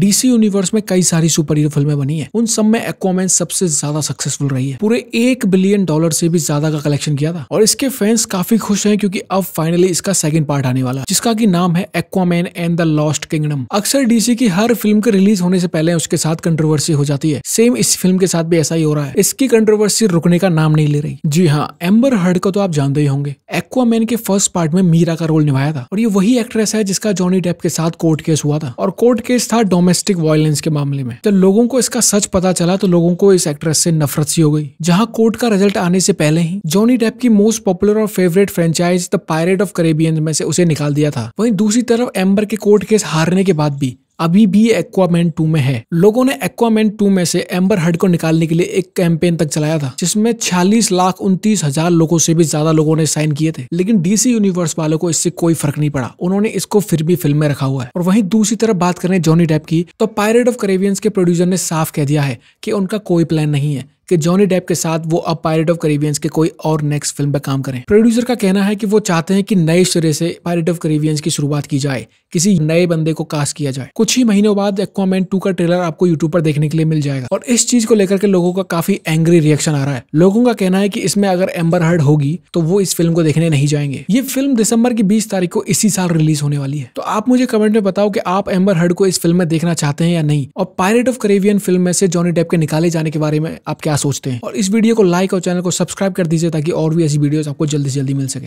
DC universe में कई सारी सुपर हीरो फिल्में बनी है उन सब में एक्वामैन सबसे ज्यादा सक्सेसफुल रही है पूरे एक बिलियन डॉलर से भी ज्यादा का कलेक्शन किया था और इसके फैंस काफी खुश हैं क्योंकि अब फाइनली इसका सेकंड पार्ट आने वाला जिसका की नाम है Aquaman and the Lost Kingdom अक्सर डीसी की हर फिल्म के रिलीज होने से पहले उसके साथ कंट्रोवर्सी हो जाती है सेम इस फिल्म के साथ भी ऐसा ही हो रहा है इसकी कंट्रोवर्सी रुकने का नाम नहीं ले रही जी हाँ एम्बर हर्ड को तो आप जानते ही होंगे एक्वामैन के फर्स्ट पार्ट में मीरा का रोल निभाया था और ये वही एक्ट्रेस है जिसका जॉनी डेप के साथ कोर्ट केस हुआ था और कोर्ट केस था डोमेस्टिक वायलेंस के मामले में जब लोगों को इसका सच पता चला तो लोगों को इस एक्ट्रेस से नफरत सी हो गई जहां कोर्ट का रिजल्ट आने से पहले ही जॉनी डेप की मोस्ट पॉपुलर और favourite franchise the Pirate of Caribbean में से उसे निकाल दिया था वहीं दूसरी तरफ एम्बर के कोर्ट केस हारने के बाद भी अभी भी एक्वामैन टू में है लोगों ने एक्वामैन टू में से एम्बर हर्ड को निकालने के लिए एक कैंपेन तक चलाया था जिसमें छियालीस लाख उनतीस हजार लोगों से भी ज्यादा लोगों ने साइन किए थे लेकिन डीसी यूनिवर्स वालों को इससे कोई फर्क नहीं पड़ा उन्होंने इसको फिर भी फिल्म में रखा हुआ है और वहीं दूसरी तरफ बात करें जॉनी डेप की तो पायरेट ऑफ करेबियंस के प्रोड्यूसर ने साफ कह दिया है कि उनका कोई प्लान नहीं है कि जॉनी डेप के साथ वो अब पायरेट ऑफ करेबियंस के कोई और नेक्स्ट फिल्म पर काम करें प्रोड्यूसर का कहना है कि वो चाहते हैं कि नए सिरे से पायरेट ऑफ करीबियंस की शुरुआत की जाए किसी नए बंदे को कास्ट किया जाए कुछ ही महीनों बाद एक्वामेंट टू का ट्रेलर आपको यूट्यूब पर देखने के लिए मिल जाएगा और इस चीज को लेकर के लोगों का काफी एंग्री रिएक्शन आ रहा है लोगों का कहना है कि इसमें अगर एम्बर हर्ड होगी तो वो इस फिल्म को देखने नहीं जाएंगे ये फिल्म दिसंबर की बीस तारीख को इसी साल रिलीज होने वाली है तो आप मुझे कमेंट में बताओ कि आप एम्बर हर्ड को इस फिल्म में देखना चाहते हैं या नहीं और पायरेट ऑफ करेबियन फिल्म में से जॉनी डेप के निकाले जाने के बारे में आप क्या सोचते हैं और इस वीडियो को लाइक और चैनल को सब्सक्राइब कर दीजिए ताकि और भी ऐसी वीडियोस आपको जल्दी से जल्दी मिल सके